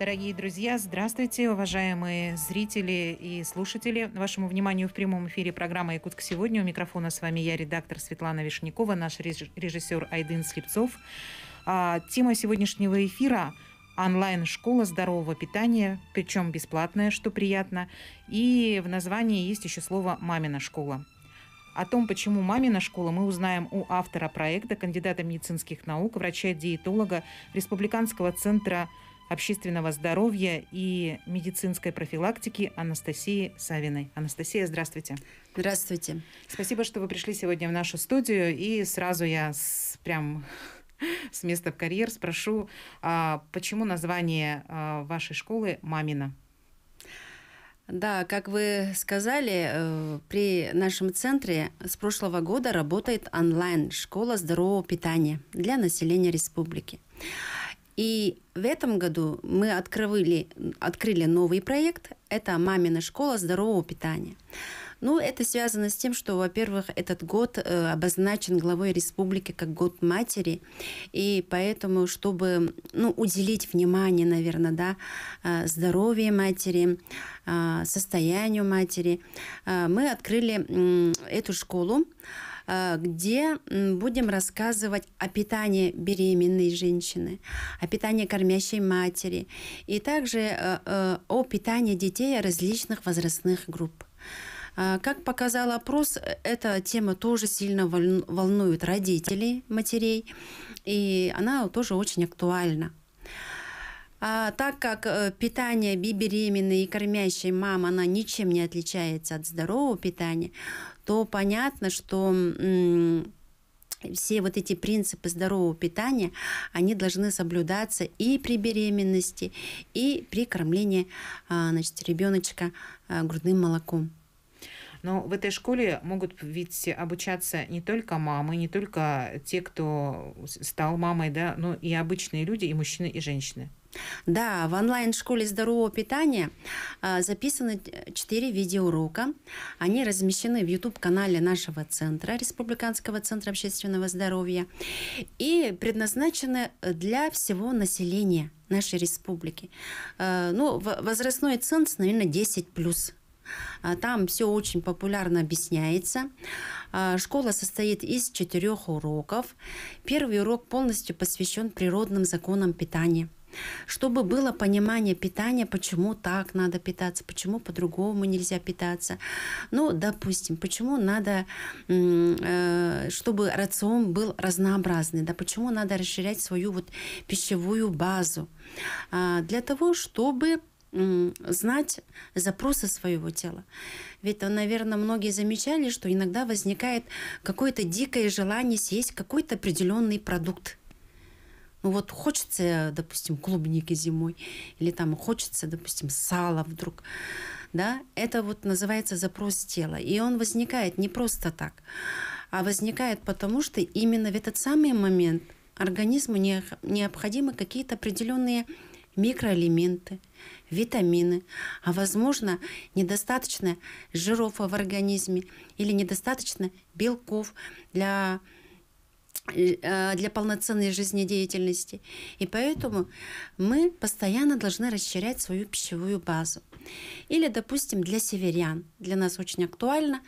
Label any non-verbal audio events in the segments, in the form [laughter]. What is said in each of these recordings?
Дорогие друзья, здравствуйте, уважаемые зрители и слушатели. Вашему вниманию в прямом эфире программа «Якутск сегодня». У микрофона с вами я, редактор Светлана Вишнякова, наш режиссер Айдын Слепцов. А, тема сегодняшнего эфира онлайн-школа здорового питания, причем бесплатная, что приятно. И в названии есть еще слово «мамина школа». О том, почему мамина школа, мы узнаем у автора проекта, кандидата медицинских наук, врача-диетолога Республиканского центра общественного здоровья и медицинской профилактики Анастасии Савиной. Анастасия, здравствуйте. Здравствуйте. Спасибо, что вы пришли сегодня в нашу студию. И сразу я с, прям [laughs] с места в карьер спрошу, а почему название а, вашей школы «Мамина»? Да, как вы сказали, э, при нашем центре с прошлого года работает онлайн-школа здорового питания для населения республики. И в этом году мы открыли, открыли новый проект. Это «Мамина школа здорового питания». Ну, это связано с тем, что, во-первых, этот год э, обозначен главой республики как год матери, и поэтому, чтобы ну, уделить внимание, наверное, да, э, здоровью матери, э, состоянию матери, мы открыли эту школу. Э, где будем рассказывать о питании беременной женщины, о питании кормящей матери и также э, э, о питании детей различных возрастных групп. Как показал опрос, эта тема тоже сильно волнует родителей, матерей, и она тоже очень актуальна. А, так как питание беременной и кормящей мамы, она ничем не отличается от здорового питания, то понятно, что все вот эти принципы здорового питания, они должны соблюдаться и при беременности, и при кормлении а, значит, ребеночка а, грудным молоком. Но в этой школе могут ведь обучаться не только мамы, не только те, кто стал мамой, да, но и обычные люди, и мужчины, и женщины. Да, в онлайн-школе здорового питания а, записаны 4 видеоурока. Они размещены в YouTube-канале нашего центра, Республиканского центра общественного здоровья, и предназначены для всего населения нашей республики. А, ну, возрастной ценз, наверное, 10 плюс а, там все очень популярно объясняется. Школа состоит из четырех уроков. Первый урок полностью посвящен природным законам питания – чтобы было понимание питания, почему так надо питаться, почему по-другому нельзя питаться. Ну, допустим, почему надо, э, чтобы рацион был разнообразный, да, почему надо расширять свою вот пищевую базу а, для того, чтобы знать запросы своего тела. Ведь, наверное, многие замечали, что иногда возникает какое-то дикое желание съесть какой-то определенный продукт ну вот хочется, допустим, клубники зимой, или там хочется, допустим, сала вдруг, да, это вот называется запрос тела. И он возникает не просто так, а возникает потому, что именно в этот самый момент организму не, необходимы какие-то определенные микроэлементы, витамины, а возможно недостаточно жиров в организме или недостаточно белков для Э, для полноценной жизнедеятельности. И поэтому мы постоянно должны расширять свою пищевую базу. Или, допустим, для северян. Для нас очень актуально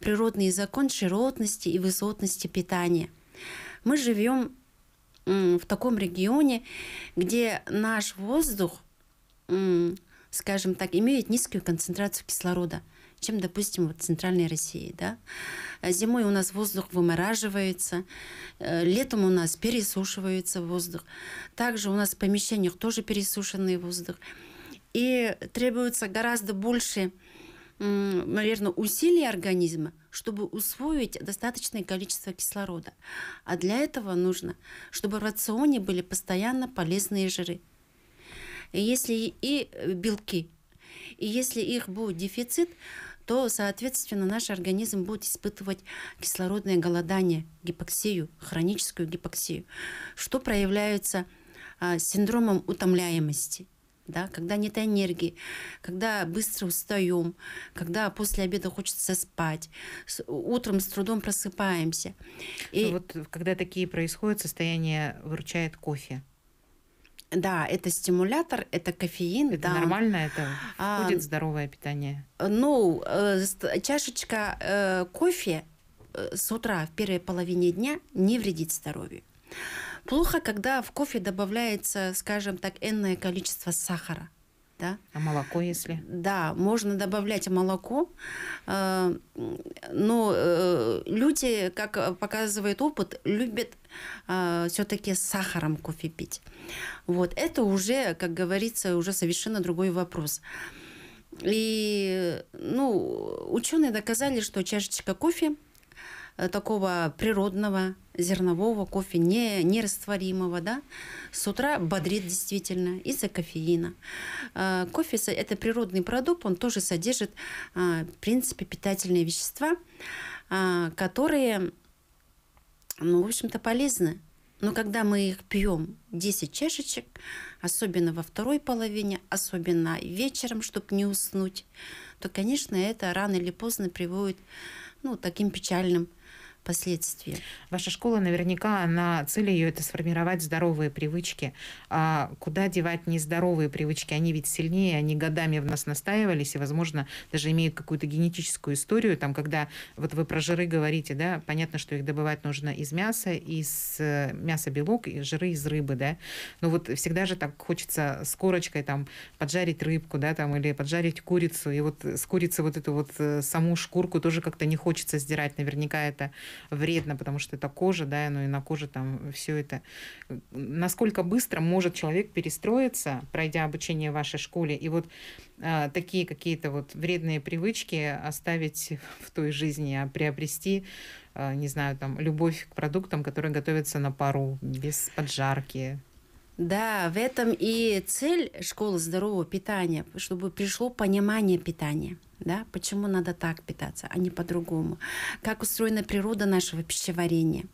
природный закон широтности и высотности питания. Мы живем в таком регионе, где наш воздух, скажем так, имеет низкую концентрацию кислорода чем, допустим, вот в Центральной России. Да? Э, зимой у нас воздух вымораживается, э, летом у нас пересушивается воздух. Также у нас в помещениях тоже пересушенный воздух. И требуется гораздо больше наверное, усилий организма, чтобы усвоить достаточное количество кислорода. А для этого нужно, чтобы в рационе были постоянно полезные жиры. И если и э, белки, и если их будет дефицит, то, соответственно, наш организм будет испытывать кислородное голодание, гипоксию, хроническую гипоксию, что проявляется а, синдромом утомляемости да, когда нет энергии, когда быстро устаем, когда после обеда хочется спать, с, утром с трудом просыпаемся. И... Ну вот когда такие происходят, состояние выручает кофе. Да, это стимулятор, это кофеин. Это да. нормально, это а, входит а, здоровое питание. Э, ну, э, чашечка э, кофе с утра в первой половине дня не вредит здоровью. Плохо, когда в кофе добавляется, скажем так, энное количество сахара. Да? А молоко, если? Да, можно добавлять молоко, э, но э, люди, как показывает опыт, любят э, все-таки с сахаром кофе пить. Вот это уже, как говорится, уже совершенно другой вопрос. И ну, ученые доказали, что чашечка кофе – Э, такого природного зернового кофе, не, нерастворимого, да, с утра бодрит действительно из-за кофеина. Э, кофе – это природный продукт, он тоже содержит, э, в принципе, питательные вещества, которые, ну, в общем-то, полезны. Но когда мы их пьем 10 чашечек, особенно во второй половине, особенно вечером, чтобы не уснуть, то, конечно, это рано или поздно приводит ну, таким печальным последствия. Ваша школа наверняка, она, цель ее это сформировать здоровые привычки. А куда девать нездоровые привычки? Они ведь сильнее, они годами в нас настаивались и, возможно, даже имеют какую-то генетическую историю. Там, когда вот вы про жиры говорите, да, понятно, что их добывать нужно из мяса, из э, мяса белок, и жиры из рыбы, да. Но вот всегда же так хочется с корочкой там поджарить рыбку, да, там, или поджарить курицу. И вот с курицы вот эту вот э, саму шкурку тоже как-то не хочется сдирать. Наверняка это вредно, потому что это кожа, да, ну и на коже там все это. Насколько быстро может человек перестроиться, пройдя обучение в вашей школе, и вот а, такие какие-то вот вредные привычки оставить в той жизни, а приобрести а, не знаю, там, любовь к продуктам, которые готовятся на пару, без поджарки. Да, в этом и цель школы здорового питания, чтобы пришло понимание питания. Да? Почему надо так питаться, а не по-другому? Как устроена природа нашего пищеварения?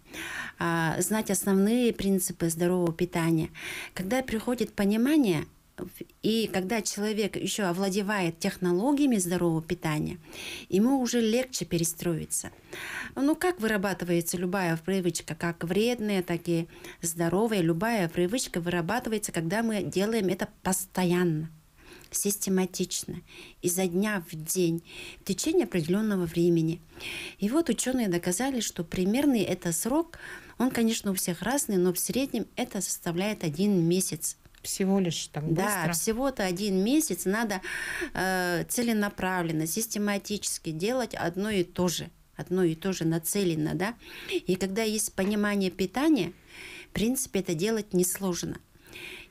А, знать основные принципы здорового питания. Когда приходит понимание, и когда человек еще овладевает технологиями здорового питания, ему уже легче перестроиться. Ну, как вырабатывается любая привычка, как вредная, так и здоровая, любая привычка вырабатывается, когда мы делаем это постоянно систематично, изо дня в день, в течение определенного времени. И вот ученые доказали, что примерный это срок, он, конечно, у всех разный, но в среднем это составляет один месяц. Всего лишь так быстро? Да, всего-то один месяц. Надо э, целенаправленно, систематически делать одно и то же. Одно и то же нацеленно, да. И когда есть понимание питания, в принципе, это делать несложно.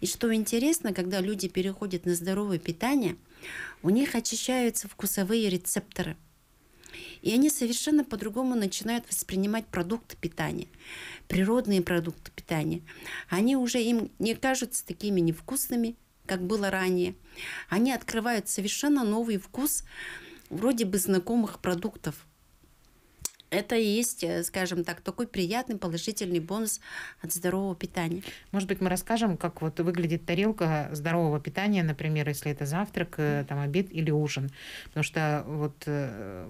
И что интересно, когда люди переходят на здоровое питание, у них очищаются вкусовые рецепторы – и они совершенно по-другому начинают воспринимать продукты питания, природные продукты питания. Они уже им не кажутся такими невкусными, как было ранее. Они открывают совершенно новый вкус вроде бы знакомых продуктов это и есть, э, скажем так, такой приятный положительный бонус от здорового питания. Может быть, мы расскажем, как вот выглядит тарелка здорового питания, например, если это завтрак, э, там обед или ужин. Потому что вот э,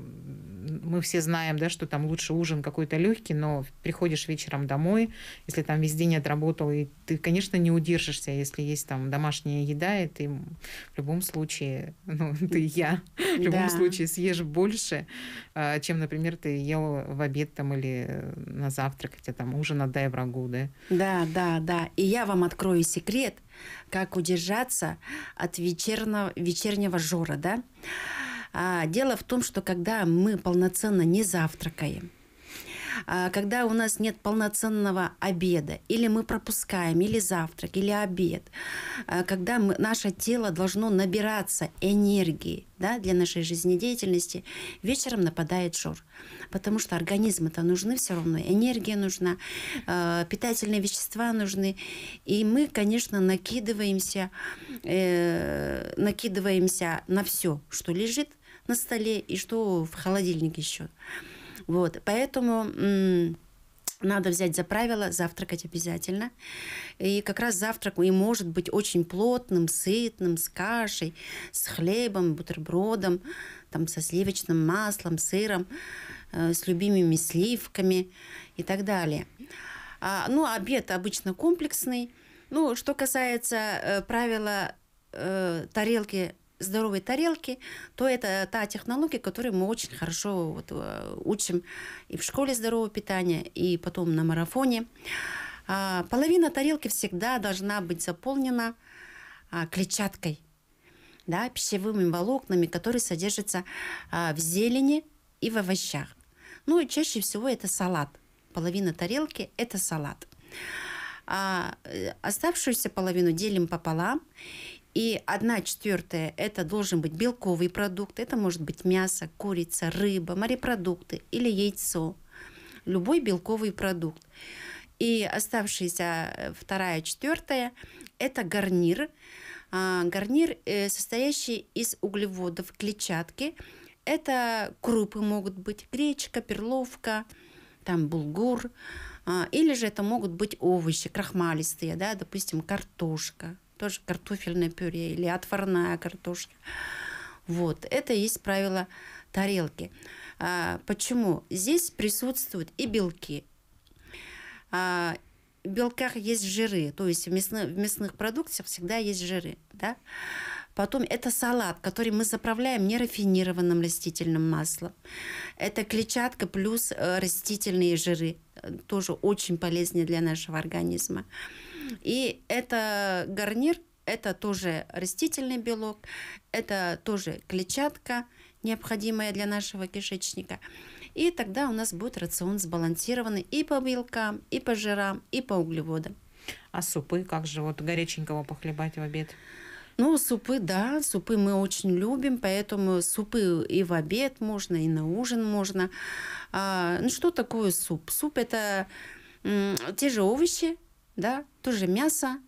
мы все знаем, да, что там лучше ужин какой-то легкий, но приходишь вечером домой, если там весь день отработал, и ты, конечно, не удержишься, если есть там домашняя еда, и ты в любом случае, [laughs] ну, ты я, в любом случае съешь больше, а, чем, например, ты ел в обед там или на завтрак, хотя там ужин отдай врагу, да? Да, да, да. И я вам открою секрет, как удержаться от вечерного, вечернего жора, да? А, дело в том, что когда мы полноценно не завтракаем, а, когда у нас нет полноценного обеда, или мы пропускаем, или завтрак, или обед, а, когда мы, наше тело должно набираться энергии да, для нашей жизнедеятельности, вечером нападает жор потому что организму это нужны все равно, энергия нужна, э, питательные вещества нужны, и мы, конечно, накидываемся, э, накидываемся на все, что лежит на столе и что в холодильник еще. Вот, поэтому надо взять за правило завтракать обязательно. И как раз завтрак и может быть очень плотным, сытным, с кашей, с хлебом, бутербродом, там, со сливочным маслом, сыром. Э, с любимыми сливками и так далее. А, ну, обед обычно комплексный. Ну, что касается э, правила э, тарелки здоровой тарелки, то это та технология, которую мы очень хорошо вот, учим и в школе здорового питания, и потом на марафоне. А, половина тарелки всегда должна быть заполнена а, клетчаткой, да, пищевыми волокнами, которые содержатся в зелени и в овощах. Ну и чаще всего это салат. Половина тарелки – это салат. А э, оставшуюся половину делим пополам. И одна четвертая – это должен быть белковый продукт. Это может быть мясо, курица, рыба, морепродукты или яйцо. Любой белковый продукт. И оставшаяся э, вторая, четвертая – это гарнир. А, гарнир, э, состоящий из углеводов, клетчатки – это крупы могут быть, гречка, перловка, там булгур, а, или же это могут быть овощи крахмалистые, да, допустим, картошка, тоже картофельное пюре или отварная картошка. Вот, это есть правило тарелки. А, почему? Здесь присутствуют и белки. А, в белках есть жиры, то есть в мясных, в мясных продуктах всегда есть жиры, да? Потом это салат, который мы заправляем нерафинированным растительным маслом. Это клетчатка плюс э, растительные жиры. Э, тоже очень полезны для нашего организма. И это гарнир, это тоже растительный белок, это тоже клетчатка, необходимая для нашего кишечника. И тогда у нас будет рацион сбалансированный и по белкам, и по жирам, и по углеводам. А супы как же вот горяченького похлебать в обед? Ну, супы, да, супы мы очень любим, поэтому супы и в обед можно, и на ужин можно. А, ну, что такое суп? Суп – это те же овощи, да, тоже мясо,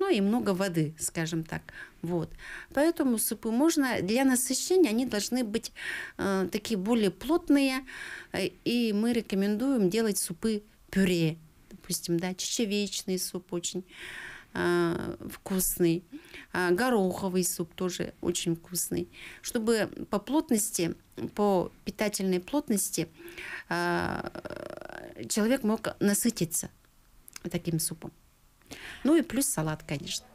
ну и много воды, скажем так. Вот. Поэтому супы можно, для насыщения они должны быть э, такие более плотные, э, и мы рекомендуем делать супы пюре, допустим, да, чечевичный суп очень а, вкусный. А, гороховый суп тоже очень вкусный. Чтобы по плотности, по питательной плотности а, человек мог насытиться таким супом. Ну и плюс салат, конечно.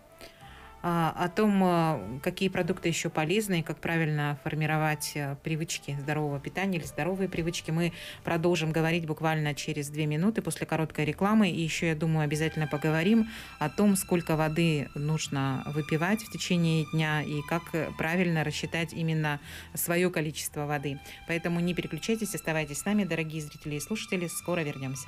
А, о том, а, какие продукты еще полезны и как правильно формировать э, привычки здорового питания или здоровые привычки, мы продолжим говорить буквально через две минуты после короткой рекламы. И еще, я думаю, обязательно поговорим о том, сколько воды нужно выпивать в течение дня и как правильно рассчитать именно свое количество воды. Поэтому не переключайтесь, оставайтесь с нами, дорогие зрители и слушатели. Скоро вернемся.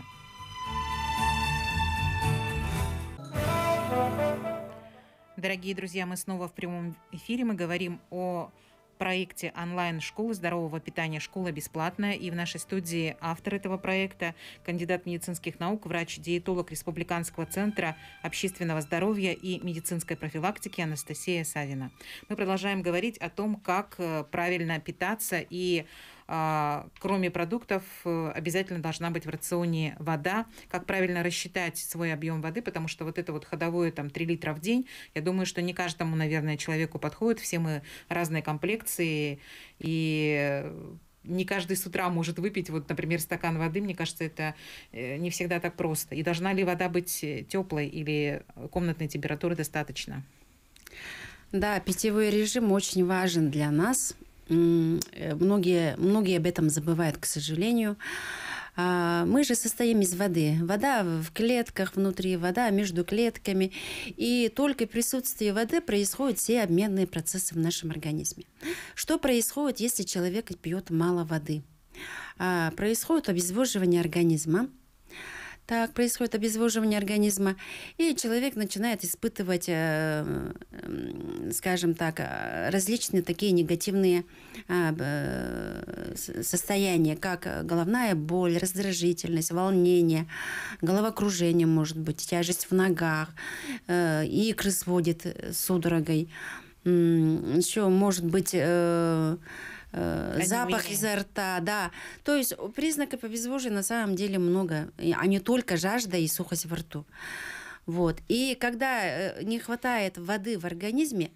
Дорогие друзья, мы снова в прямом эфире. Мы говорим о проекте онлайн-школы здорового питания «Школа бесплатная». И в нашей студии автор этого проекта, кандидат медицинских наук, врач-диетолог Республиканского центра общественного здоровья и медицинской профилактики Анастасия Савина. Мы продолжаем говорить о том, как э, правильно питаться и а, кроме продуктов э, обязательно должна быть в рационе вода. Как правильно рассчитать свой объем воды, потому что вот это вот ходовое там 3 литра в день, я думаю, что не каждому, наверное, человеку подходит. Все мы разные комплекции и не каждый с утра может выпить, вот, например, стакан воды. Мне кажется, это э, не всегда так просто. И должна ли вода быть э, теплой или комнатной температуры достаточно? Да, питьевой режим очень важен для нас. Э, многие, многие об этом забывают, к сожалению. А, мы же состоим из воды. Вода в клетках внутри, вода между клетками. И только присутствие воды происходят все обменные процессы в нашем организме. Что происходит, если человек пьет мало воды? А, происходит обезвоживание организма, так, происходит обезвоживание организма, и человек начинает испытывать, э, скажем так, э, различные такие негативные э, состояния, как головная боль, раздражительность, волнение, головокружение, может быть, тяжесть в ногах, икры сводит судорогой. Еще, может быть, э, запах изо рта, да. То есть признаков обезвоживания на самом деле много, а не только жажда и сухость во рту. Вот. И когда э, не хватает воды в организме,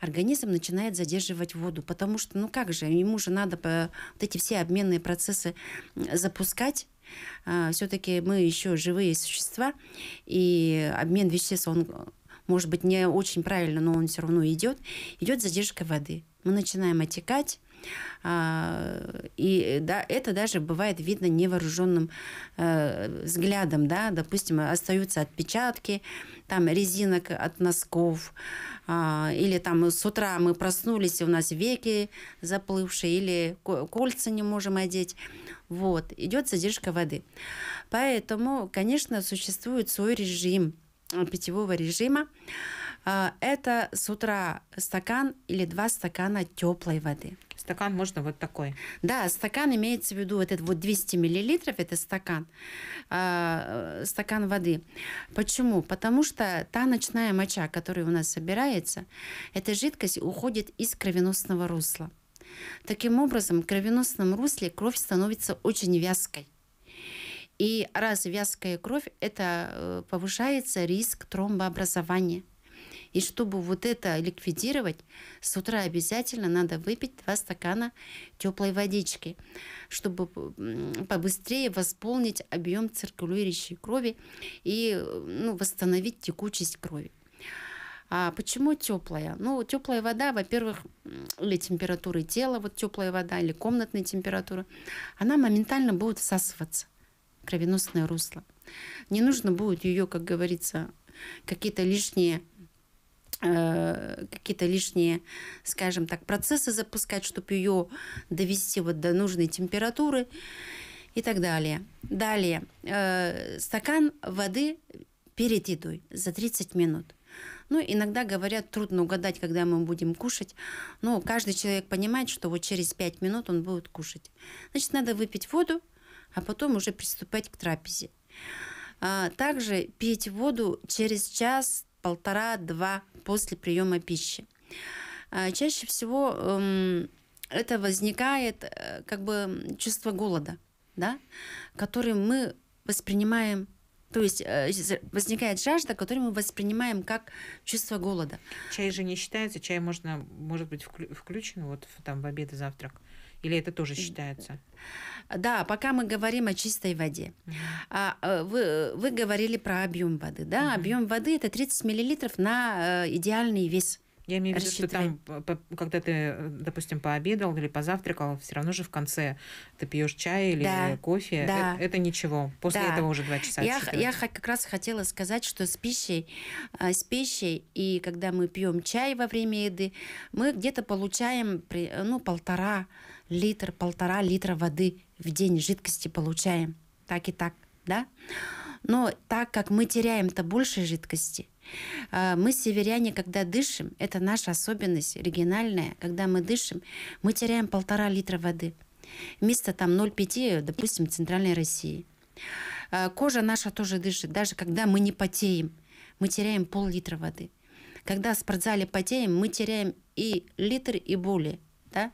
организм начинает задерживать воду, потому что, ну как же, ему же надо по, вот эти все обменные процессы запускать, а, все-таки мы еще живые существа, и обмен веществ, он может быть не очень правильно, но он все равно идет, идет задержка воды. Мы начинаем отекать, а, и да, это даже бывает видно невооруженным э, взглядом, да, допустим, остаются отпечатки, там резинок от носков, а, или там с утра мы проснулись, и у нас веки заплывшие, или кольца не можем одеть. Вот, идет задержка воды. Поэтому, конечно, существует свой режим э, питьевого режима. А, это с утра стакан или два стакана теплой воды. Стакан можно вот такой. Да, стакан имеется в виду, вот этот вот 200 миллилитров, это стакан, а, э, стакан воды. Почему? Потому что та ночная моча, которая у нас собирается, эта жидкость уходит из кровеносного русла. Таким образом, в кровеносном русле кровь становится очень вязкой. И раз вязкая кровь, это э, повышается риск тромбообразования – и чтобы вот это ликвидировать, с утра обязательно надо выпить два стакана теплой водички, чтобы побыстрее восполнить объем циркулирующей крови и ну, восстановить текучесть крови. А почему теплая? Ну, теплая вода, во-первых, или температуры тела, вот теплая вода, или комнатная температура, она моментально будет всасываться кровеносное русло. Не нужно будет ее, как говорится, какие-то лишние Э, какие-то лишние, скажем так, процессы запускать, чтобы ее довести вот до нужной температуры и так далее. Далее, э, стакан воды перед едой за 30 минут. Ну, иногда говорят, трудно угадать, когда мы будем кушать. Но каждый человек понимает, что вот через 5 минут он будет кушать. Значит, надо выпить воду, а потом уже приступать к трапезе. А, также пить воду через час, полтора, два после приема пищи. А, чаще всего эм, это возникает э, как бы чувство голода, да, которое мы воспринимаем то есть э, возникает жажда, которую мы воспринимаем как чувство голода. Чай же не считается, чай можно, может быть, вклю- включен вот в, там, в обед и завтрак. Или это тоже считается? Да, пока мы говорим о чистой воде. А, э, вы, вы говорили про объем воды. Да? Объем воды это 30 мл на э, идеальный вес я имею в виду, что там, когда ты, э, допустим, пообедал или позавтракал, все равно же в конце ты пьешь чай или да, кофе. Да. Это, это ничего. После да. этого уже два часа. Я, я как раз хотела сказать, что с пищей, э, с пищей и когда мы пьем чай во время еды, мы где-то получаем э, ну, полтора литра, полтора литра воды в день жидкости получаем. Так и так, да? Но так как мы теряем-то больше жидкости – а, мы, северяне, когда дышим, это наша особенность региональная, когда мы дышим, мы теряем полтора литра воды. Вместо там 0,5, допустим, Центральной России. А, кожа наша тоже дышит, даже когда мы не потеем, мы теряем пол-литра воды. Когда в спортзале потеем, мы теряем и литр, и более. Да?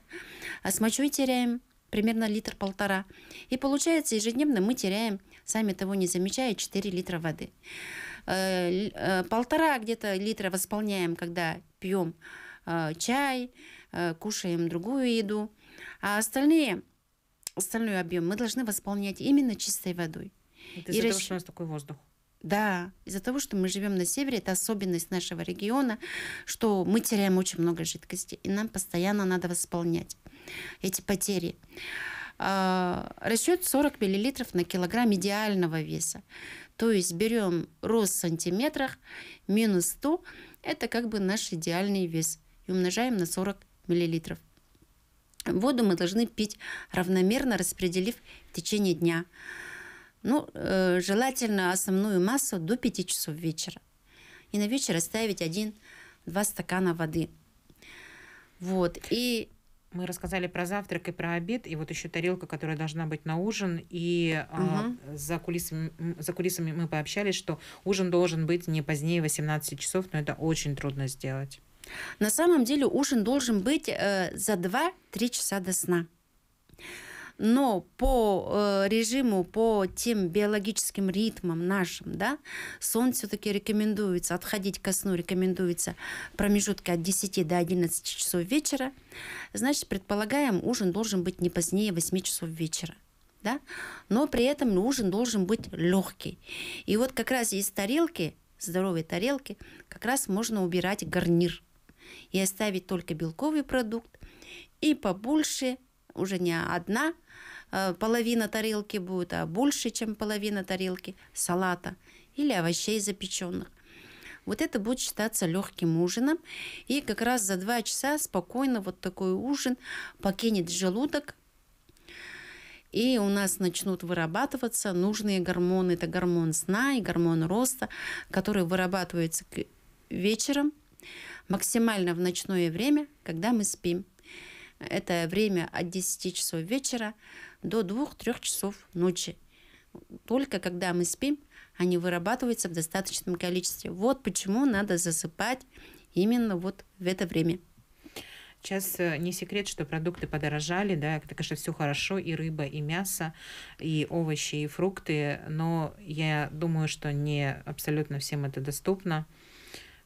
А с мочой теряем примерно литр-полтора. И получается, ежедневно мы теряем, сами того не замечая, 4 литра воды. Э, э, полтора где-то литра восполняем, когда пьем э, чай, кушаем другую еду, а остальные, остальной объем мы должны восполнять именно чистой водой. Это из-за расч... того, что у нас такой воздух. Да, из-за того, что мы живем на севере, это особенность нашего региона, что мы теряем очень много жидкости, и нам постоянно надо восполнять эти потери. Расчет 40 мл на килограмм идеального веса. То есть берем рост в сантиметрах, минус 100, это как бы наш идеальный вес, и умножаем на 40 миллилитров. Воду мы должны пить равномерно, распределив в течение дня. Ну, э, желательно основную массу до 5 часов вечера. И на вечер оставить 1-2 стакана воды. Вот. И мы рассказали про завтрак и про обед, и вот еще тарелка, которая должна быть на ужин. И угу. а, за, кулисами, за кулисами мы пообщались, что ужин должен быть не позднее 18 часов, но это очень трудно сделать. На самом деле ужин должен быть э, за 2-3 часа до сна но по э, режиму, по тем биологическим ритмам нашим, да, сон все-таки рекомендуется, отходить ко сну рекомендуется промежутки от 10 до 11 часов вечера. Значит, предполагаем, ужин должен быть не позднее 8 часов вечера да? но при этом ужин должен быть легкий. И вот как раз из тарелки, здоровой тарелки, как раз можно убирать гарнир и оставить только белковый продукт и побольше уже не одна э, половина тарелки будет, а больше, чем половина тарелки салата или овощей запеченных. Вот это будет считаться легким ужином. И как раз за два часа спокойно вот такой ужин покинет желудок, и у нас начнут вырабатываться нужные гормоны. Это гормон сна и гормон роста, которые вырабатываются вечером, максимально в ночное время, когда мы спим. Это время от 10 часов вечера до 2-3 часов ночи. Только когда мы спим, они вырабатываются в достаточном количестве. Вот почему надо засыпать именно вот в это время. Сейчас э, не секрет, что продукты подорожали, да, это, конечно, все хорошо, и рыба, и мясо, и овощи, и фрукты, но я думаю, что не абсолютно всем это доступно.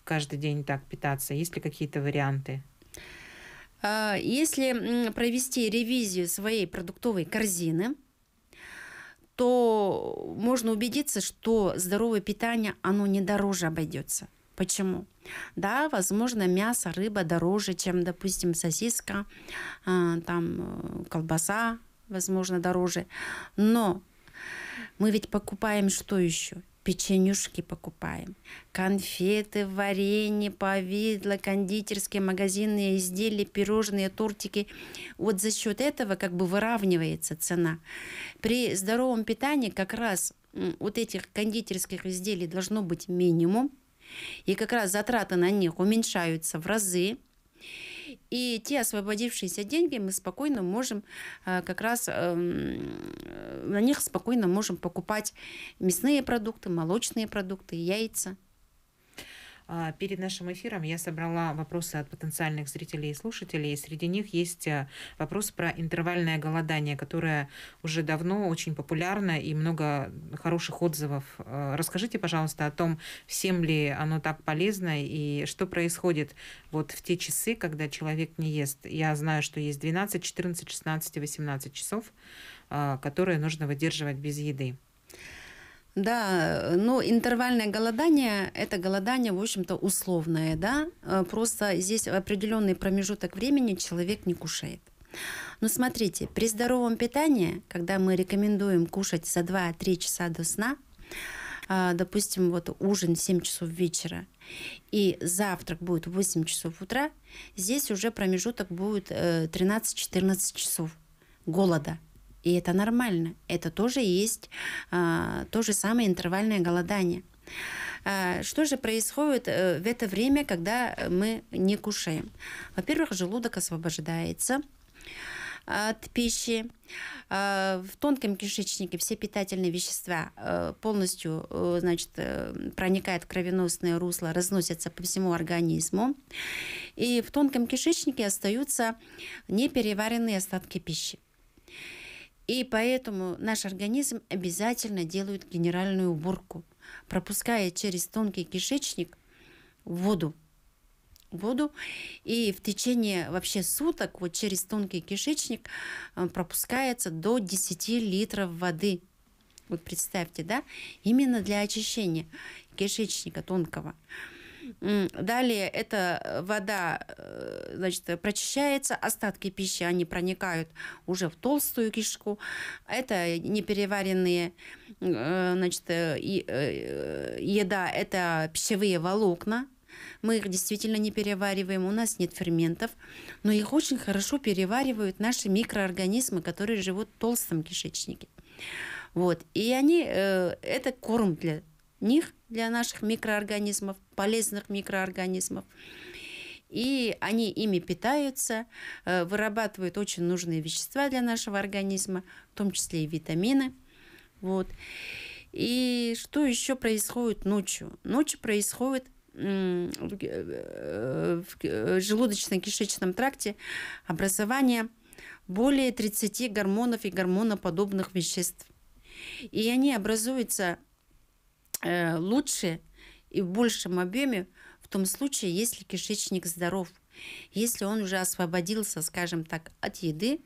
Каждый день так питаться. Есть ли какие-то варианты? А, если провести ревизию своей продуктовой корзины, то можно убедиться, что здоровое питание, оно не дороже обойдется. Почему? Да, возможно, мясо, рыба дороже, чем, допустим, сосиска, а, там э, колбаса, возможно, дороже. Но мы ведь покупаем что еще? печенюшки покупаем, конфеты, варенье, повидло, кондитерские магазины, изделия, пирожные, тортики. Вот за счет этого как бы выравнивается цена. При здоровом питании как раз вот этих кондитерских изделий должно быть минимум, и как раз затраты на них уменьшаются в разы. И те освободившиеся деньги мы спокойно можем э, как раз эм, на них спокойно можем покупать мясные продукты, молочные продукты, яйца. А, перед нашим эфиром я собрала вопросы от потенциальных зрителей и слушателей. И среди них есть э, вопрос про интервальное голодание, которое уже давно очень популярно и много хороших отзывов. Э, расскажите, пожалуйста, о том, всем ли оно так полезно и что происходит вот в те часы, когда человек не ест. Я знаю, что есть 12, 14, 16, 18 часов, э, которые нужно выдерживать без еды. Да, но интервальное голодание – это голодание, в общем-то, условное, да. Э, просто здесь определенный промежуток времени человек не кушает. Но смотрите, при здоровом питании, когда мы рекомендуем кушать за 2-3 часа до сна, э, допустим, вот ужин 7 часов вечера, и завтрак будет 8 часов утра, здесь уже промежуток будет 13-14 э, часов голода – и это нормально. Это тоже есть а, то же самое интервальное голодание. А, что же происходит э, в это время, когда мы не кушаем? Во-первых, желудок освобождается от пищи. А, в тонком кишечнике все питательные вещества э, полностью э, значит, проникают в кровеносное русло, разносятся по всему организму. И в тонком кишечнике остаются непереваренные остатки пищи. И поэтому наш организм обязательно делает генеральную уборку, пропуская через тонкий кишечник воду. Воду. И в течение вообще суток вот через тонкий кишечник э, пропускается до 10 литров воды. Вот представьте, да, именно для очищения кишечника тонкого. Далее эта э, вода э, значит, прочищается, остатки пищи, они проникают уже в толстую кишку. Это непереваренные, э, значит, еда, это пищевые волокна, мы их действительно не перевариваем, у нас нет ферментов, но их очень хорошо переваривают наши микроорганизмы, которые живут в толстом кишечнике. Вот. И они, э, это корм для них, для наших микроорганизмов, полезных микроорганизмов. И они ими питаются, э, вырабатывают очень нужные вещества для нашего организма, в том числе и витамины. Вот. И что еще происходит ночью? Ночью происходит в э, э, желудочно-кишечном тракте образование более 30 гормонов и гормоноподобных веществ. И они образуются Э, лучше и в большем объеме в том случае, если кишечник здоров, если он уже освободился, скажем так, от еды,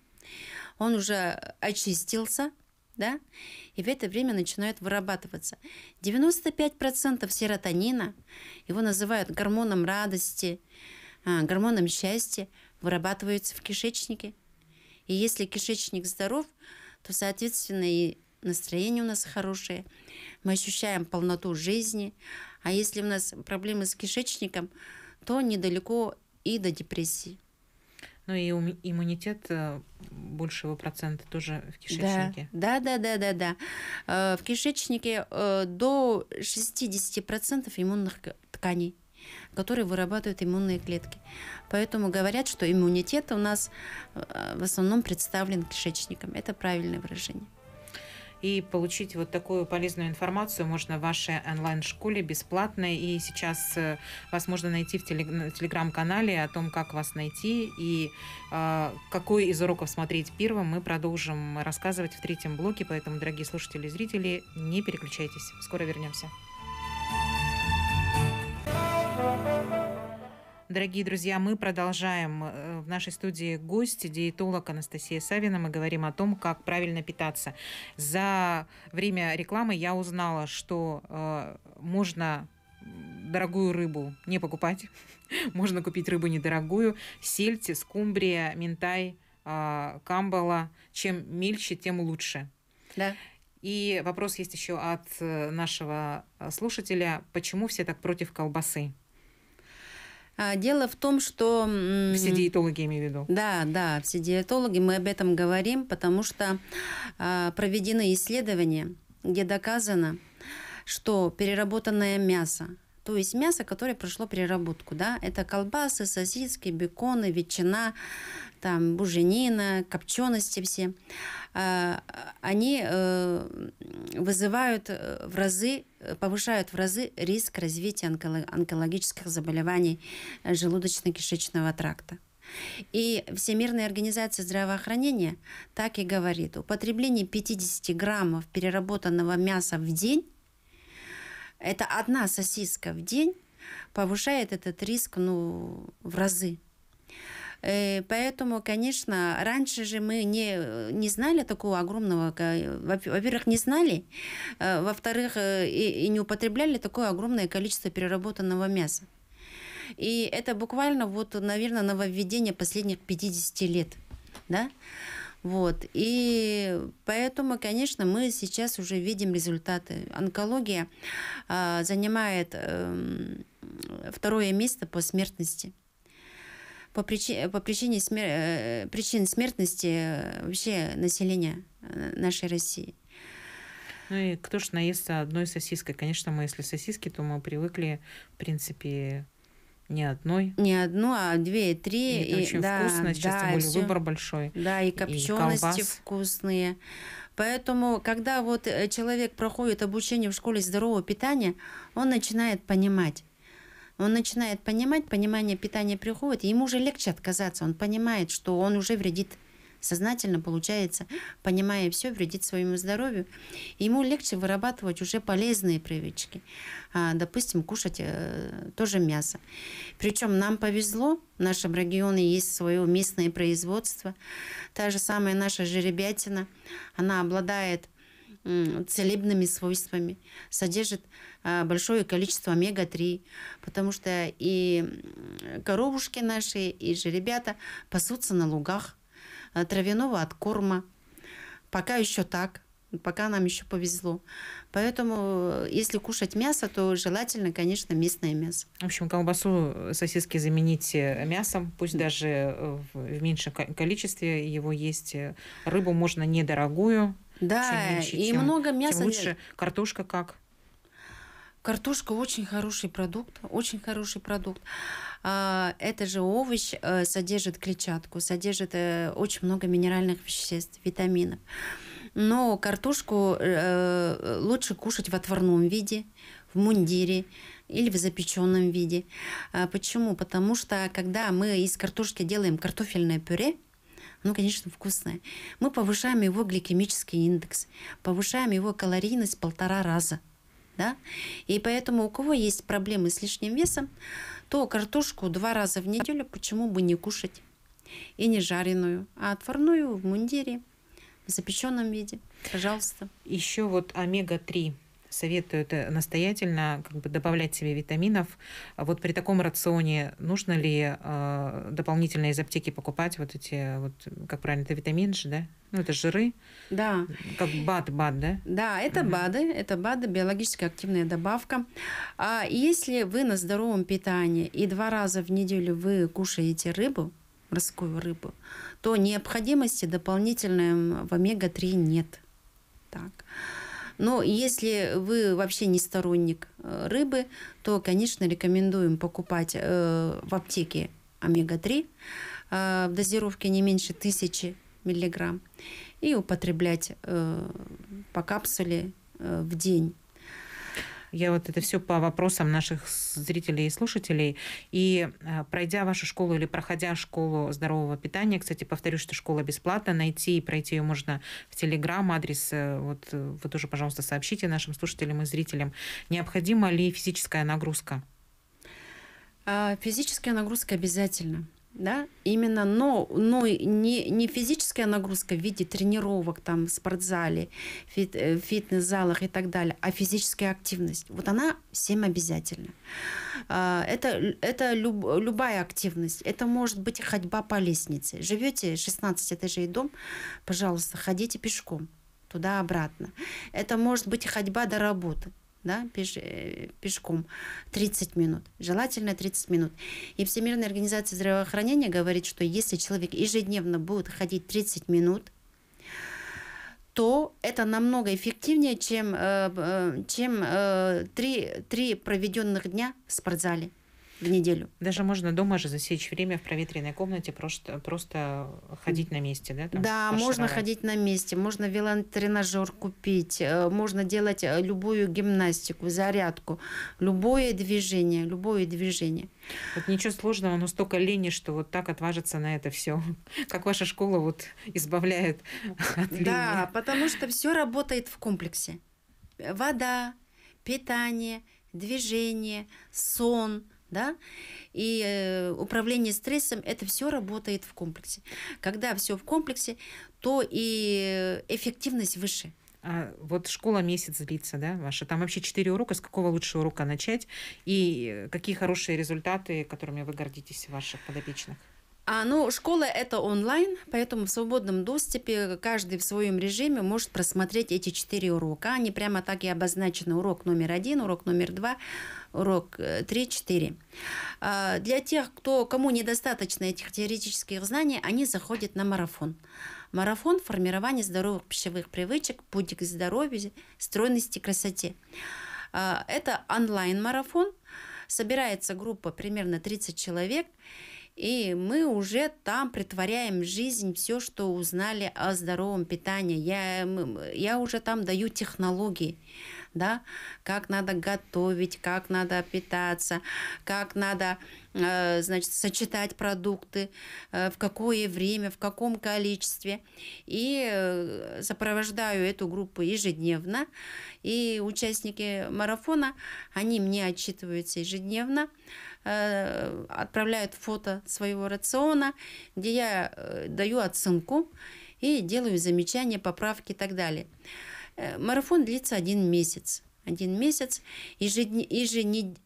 он уже очистился, да, и в это время начинает вырабатываться. 95% серотонина, его называют гормоном радости, э, гормоном счастья, вырабатываются в кишечнике. И если кишечник здоров, то, соответственно, и настроение у нас хорошее, мы ощущаем полноту жизни. А если у нас проблемы с кишечником, то недалеко и до депрессии. Ну и иммунитет э, большего процента тоже в кишечнике. Да, да, да, да, да. да. Э, в кишечнике э, до 60% иммунных тканей которые вырабатывают иммунные клетки. Поэтому говорят, что иммунитет у нас в основном представлен кишечником. Это правильное выражение. И получить вот такую полезную информацию можно в вашей онлайн-школе бесплатно. И сейчас э, вас можно найти в телеграм-канале о том, как вас найти и э, какой из уроков смотреть первым. Мы продолжим рассказывать в третьем блоке, поэтому, дорогие слушатели и зрители, не переключайтесь. Скоро вернемся. Дорогие друзья, мы продолжаем. Э, в нашей студии гость, диетолог Анастасия Савина. Мы говорим о том, как правильно питаться. За время рекламы я узнала, что э, можно дорогую рыбу не покупать. [laughs] можно купить рыбу недорогую. Сельдь, скумбрия, минтай, э, а, камбала. Чем мельче, тем лучше. Да. И вопрос есть еще от э, нашего э, слушателя. Почему все так против колбасы? А, дело в том, что... Все диетологи имею в виду. Да, да, все диетологи, мы об этом говорим, потому что а, проведены исследования, где доказано, что переработанное мясо то есть мясо, которое прошло переработку, да, это колбасы, сосиски, беконы, ветчина, там, буженина, копчености все, а, они э, вызывают э, в разы, э, повышают в разы риск развития онкологических заболеваний желудочно-кишечного тракта. И Всемирная организация здравоохранения так и говорит, употребление 50 граммов переработанного мяса в день это одна сосиска в день повышает этот риск ну, в разы. Э, поэтому, конечно, раньше же мы не, не знали такого огромного, во-первых, не знали, э, во-вторых, э, и, и не употребляли такое огромное количество переработанного мяса. И это буквально, вот, наверное, нововведение последних 50 лет. Да? Вот. И поэтому, конечно, мы сейчас уже видим результаты. Онкология э, занимает э, второе место по смертности. По, причи, по причине смер, э, причин смертности вообще населения э, нашей России. Ну и кто ж наестся одной сосиской? Конечно, мы если сосиски, то мы привыкли, в принципе, не одной. Не одну, а две, три. И это и, очень да, вкусно, да, тем более все. выбор большой. Да, и копчености вкусные. Поэтому, когда вот э, человек проходит обучение в школе здорового питания, он начинает понимать. Он начинает понимать, понимание питания приходит, и ему уже легче отказаться. Он понимает, что он уже вредит сознательно, получается, понимая все, вредит своему здоровью. Ему легче вырабатывать уже полезные привычки. А, допустим, кушать э, тоже мясо. Причем нам повезло, в нашем регионе есть свое местное производство. Та же самая наша жеребятина, она обладает целебными свойствами, содержит а, большое количество омега-3, потому что и коровушки наши, и же ребята пасутся на лугах, Э, травяного от корма. Пока еще так, пока нам еще повезло. Поэтому, э, если кушать мясо, то желательно, конечно, местное мясо. В общем, колбасу, э, сосиски замените мясом, пусть даже в меньшем количестве его есть. Рыбу можно недорогую. Да, меньше, и тем, много мяса. Тем лучше. Нет. Картошка как? Картошка очень хороший продукт, очень хороший продукт. А, это же овощ э, содержит клетчатку, содержит э, очень много минеральных веществ, витаминов. Но картошку э, лучше кушать в отварном виде, в мундире или в запеченном виде. А, почему? Потому что когда мы из картошки делаем картофельное пюре, ну конечно, вкусное. Мы повышаем его гликемический индекс, повышаем его калорийность в полтора раза – да? И поэтому у кого есть проблемы с лишним весом, то картошку два раза в неделю почему бы не кушать? И не жареную, а отварную в мундире, в запеченном виде. Пожалуйста. Еще вот омега-3 советую это настоятельно как бы добавлять себе витаминов. А вот при таком рационе нужно ли э, дополнительно из аптеки покупать вот эти, вот, как правильно, это витамин же, да? Ну, это жиры. Да. Как БАД, БАД, да? Да, это угу. БАДы, это БАДы, биологически активная добавка. А если вы на здоровом питании и два раза в неделю вы кушаете рыбу, морскую рыбу, то необходимости дополнительной в омега-3 нет. Так. Но ну, если вы вообще не сторонник э, рыбы, то, конечно, рекомендуем покупать э, в аптеке омега-3 э, в дозировке не меньше тысячи миллиграмм и употреблять по капсуле в день я вот это все по вопросам наших зрителей и слушателей. И а, пройдя вашу школу или проходя школу здорового питания, кстати, повторюсь, что школа бесплатна, найти и пройти ее можно в Телеграм, адрес, э, вот э, вы тоже, пожалуйста, сообщите нашим слушателям и зрителям, необходима ли физическая нагрузка? А, физическая нагрузка обязательно да, именно, но, но не, не физическая нагрузка в виде тренировок там в спортзале, фит, э, фитнес-залах и так далее, а физическая активность. Вот она всем обязательно. А, это, это люб, любая активность. Это может быть ходьба по лестнице. Живете 16 этажей дом, пожалуйста, ходите пешком туда-обратно. Это может быть ходьба до работы да, пеш, э, пешком 30 минут, желательно 30 минут. И Всемирная организация здравоохранения говорит, что если человек ежедневно будет ходить 30 минут, то это намного эффективнее, чем, э, э, чем три, три проведенных дня в спортзале в неделю. Даже можно дома же засечь время в проветренной комнате, просто, просто ходить на месте, да? Там да, можно ходить на месте, можно велотренажер купить, э, можно делать э, любую гимнастику, зарядку, любое движение, любое движение. Вот ничего сложного, но столько лени, что вот так отважится на это все. [laughs] Как ваша школа вот избавляет от лени. Да, потому что все работает в комплексе. Вода, питание, движение, сон – да, и э, управление стрессом, это все работает в комплексе. Когда все в комплексе, то и эффективность выше. А вот школа месяц длится, да, ваша? Там вообще четыре урока. С какого лучшего урока начать? И э, какие хорошие результаты, которыми вы гордитесь, ваших подопечных? А, ну, школа это онлайн, поэтому в свободном доступе каждый в своем режиме может просмотреть эти четыре урока. Они прямо так и обозначены. Урок номер один, урок номер два, урок 3-4. Э, а, для тех, кто, кому недостаточно этих теоретических знаний, они заходят на марафон. Марафон – формирование здоровых пищевых привычек, путь к здоровью, стройности, красоте. А, это онлайн-марафон. Собирается группа примерно 30 человек – и мы уже там притворяем в жизнь все, что узнали о здоровом питании. Я, я уже там даю технологии, да, как надо готовить, как надо питаться, как надо, э, значит, сочетать продукты, э, в какое время, в каком количестве. И э, сопровождаю эту группу ежедневно. И участники марафона, они мне отчитываются ежедневно. Э, отправляют фото своего рациона, где я э, даю оценку и делаю замечания, поправки и так далее. Э, марафон длится один месяц. Один месяц, ежедне,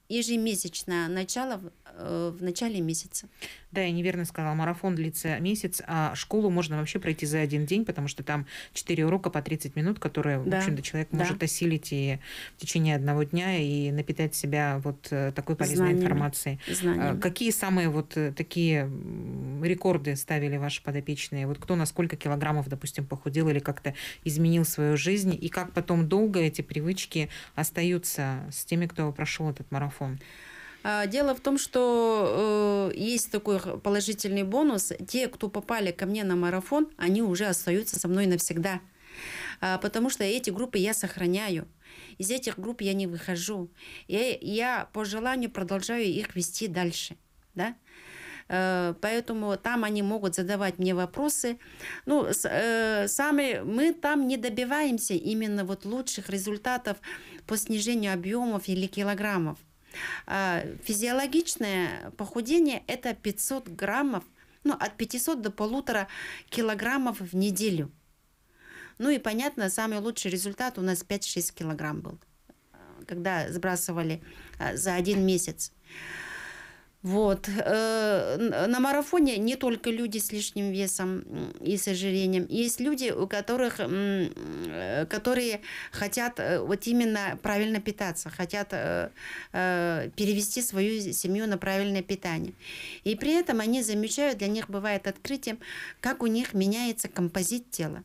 ежемесячное начало Э, в начале месяца. Да, я неверно сказала, марафон длится месяц, а школу можно вообще пройти за один день, потому что там 4 урока по 30 минут, которые, да. в общем-то, человек да. может осилить и в течение одного дня и напитать себя вот э, такой полезной Знаниями. информацией. Э, знаниями. Какие самые вот такие рекорды ставили ваши подопечные? Вот кто на сколько килограммов, допустим, похудел или как-то изменил свою жизнь, и как потом долго эти привычки остаются с теми, кто прошел этот марафон? А, дело в том, что э, есть такой положительный бонус. Те, кто попали ко мне на марафон, они уже остаются со мной навсегда а, потому что эти группы я сохраняю. Из этих групп я не выхожу. Я, я по желанию продолжаю их вести дальше. Да? Э, поэтому там они могут задавать мне вопросы. Ну, э, сами мы там не добиваемся именно вот лучших результатов по снижению объемов или килограммов. А, физиологичное похудение – это 500 граммов, ну, от 500 до полутора килограммов в неделю. Ну и, понятно, самый лучший результат у нас 5-6 килограмм был, а, когда сбрасывали а, за один месяц. Вот. Э, на марафоне не только люди с лишним весом и с ожирением. Есть люди, у которых, э, которые хотят э, вот именно правильно питаться, хотят перевести свою семью на правильное питание. И при этом они замечают, для них бывает открытием, как у них меняется композит тела.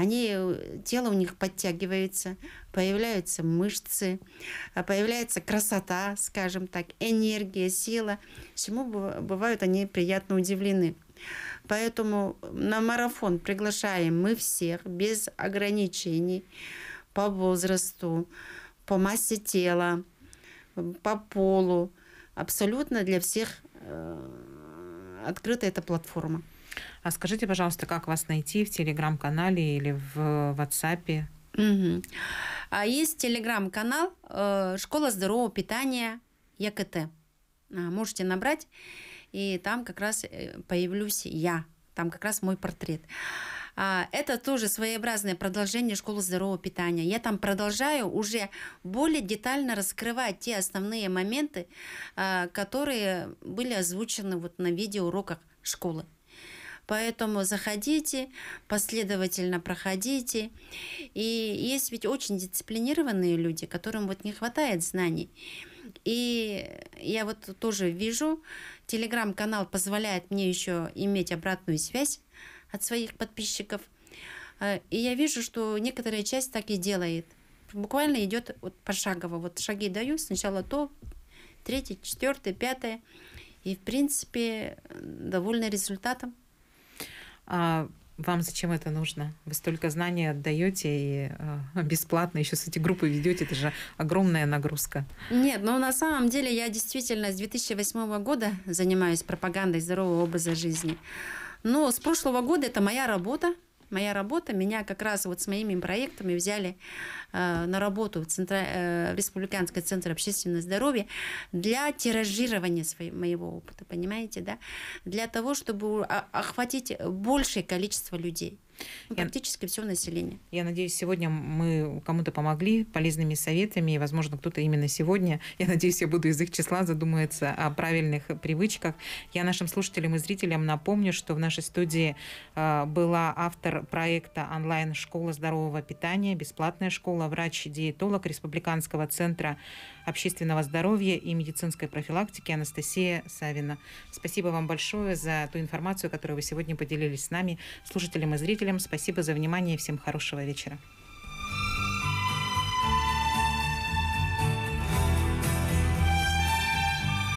Они, э, тело у них подтягивается, появляются мышцы, а появляется красота, скажем так, энергия, сила. Всему бывают они приятно удивлены. Поэтому на марафон приглашаем мы всех без ограничений по возрасту, по массе тела, по полу. Абсолютно для всех э, открыта эта платформа. А скажите, пожалуйста, как вас найти в телеграм-канале или в WhatsApp? Угу. А есть телеграм-канал э, «Школа здорового питания ЯКТ». А, можете набрать, и там как раз э, появлюсь я. Там как раз мой портрет. А, это тоже своеобразное продолжение школы здорового питания. Я там продолжаю уже более детально раскрывать те основные моменты, а, которые были озвучены вот на видеоуроках школы. Поэтому заходите, последовательно проходите. И есть ведь очень дисциплинированные люди, которым вот не хватает знаний. И я вот тоже вижу, телеграм-канал позволяет мне еще иметь обратную связь от своих подписчиков. Э, и я вижу, что некоторая часть так и делает. Буквально идет вот пошагово. Вот шаги даю, сначала то, третье, четвертое, пятое. И, в принципе, довольны результатом. А вам зачем это нужно? Вы столько знаний отдаете и э, [laughs] бесплатно еще с эти группы ведете, это же огромная нагрузка. Нет, но ну, на самом деле я действительно с 2008 года занимаюсь пропагандой здорового образа жизни. Но с прошлого года это моя работа, моя работа, меня как раз вот с моими проектами взяли э, на работу в, Центра, э, Республиканский центр общественного здоровья для тиражирования своего, моего опыта, понимаете, да? Для того, чтобы а, охватить большее количество людей. Ну, практически все население. Я надеюсь, сегодня мы кому-то помогли полезными советами, и, возможно, кто-то именно сегодня, [laughs] я надеюсь, я буду из их числа, задумается о правильных привычках. Я нашим слушателям и зрителям напомню, что в нашей студии э, была автор проекта онлайн «Школа здорового питания», бесплатная школа, врач-диетолог Республиканского центра общественного здоровья и медицинской профилактики Анастасия Савина. Спасибо вам большое за ту информацию, которую вы сегодня поделились с нами, слушателям и зрителям. Спасибо за внимание всем хорошего вечера.